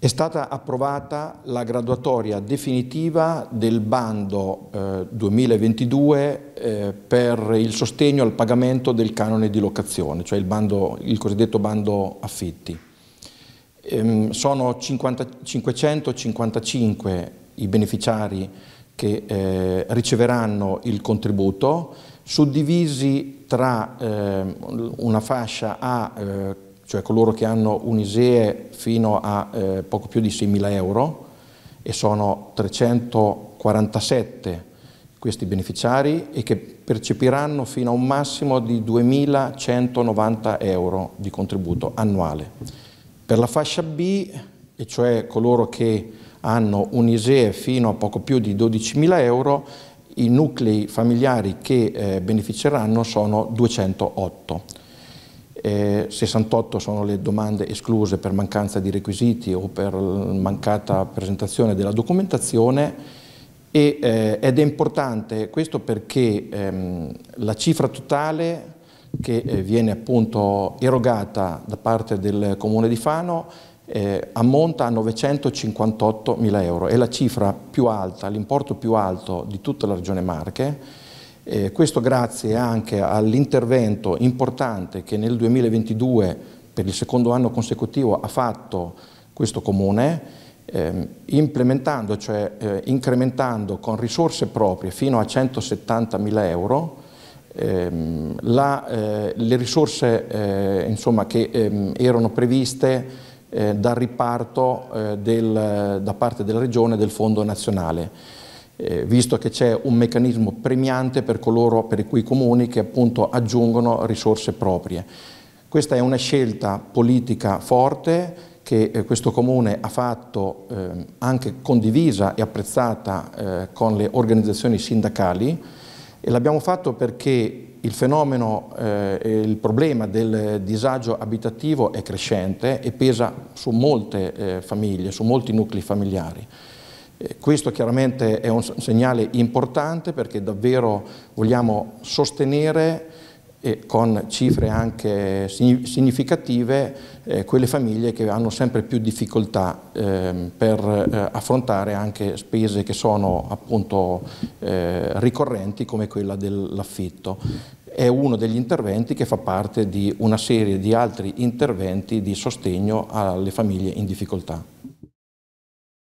È stata approvata la graduatoria definitiva del bando eh, 2022 eh, per il sostegno al pagamento del canone di locazione, cioè il, bando, il cosiddetto bando affitti. Ehm, sono 50, 555 i beneficiari che eh, riceveranno il contributo, suddivisi tra ehm, una fascia a eh, cioè coloro che hanno un ISEE fino a eh, poco più di 6.000 euro e sono 347 questi beneficiari e che percepiranno fino a un massimo di 2.190 euro di contributo annuale. Per la fascia B, e cioè coloro che hanno un ISEE fino a poco più di 12.000 euro, i nuclei familiari che eh, beneficeranno sono 208 eh, 68 sono le domande escluse per mancanza di requisiti o per mancata presentazione della documentazione e, eh, ed è importante questo perché ehm, la cifra totale che eh, viene appunto erogata da parte del Comune di Fano eh, ammonta a 958 mila euro, è la cifra più alta, l'importo più alto di tutta la Regione Marche eh, questo grazie anche all'intervento importante che nel 2022 per il secondo anno consecutivo ha fatto questo Comune, eh, implementando, cioè eh, incrementando con risorse proprie fino a 170 mila euro ehm, la, eh, le risorse eh, insomma, che ehm, erano previste eh, dal riparto del, da parte della Regione del Fondo Nazionale eh, visto che c'è un meccanismo premiante per coloro per cui i comuni che appunto aggiungono risorse proprie. Questa è una scelta politica forte che eh, questo comune ha fatto eh, anche condivisa e apprezzata eh, con le organizzazioni sindacali e l'abbiamo fatto perché il fenomeno eh, il problema del disagio abitativo è crescente e pesa su molte eh, famiglie, su molti nuclei familiari. Questo chiaramente è un segnale importante perché davvero vogliamo sostenere e con cifre anche significative eh, quelle famiglie che hanno sempre più difficoltà eh, per eh, affrontare anche spese che sono appunto eh, ricorrenti come quella dell'affitto. È uno degli interventi che fa parte di una serie di altri interventi di sostegno alle famiglie in difficoltà.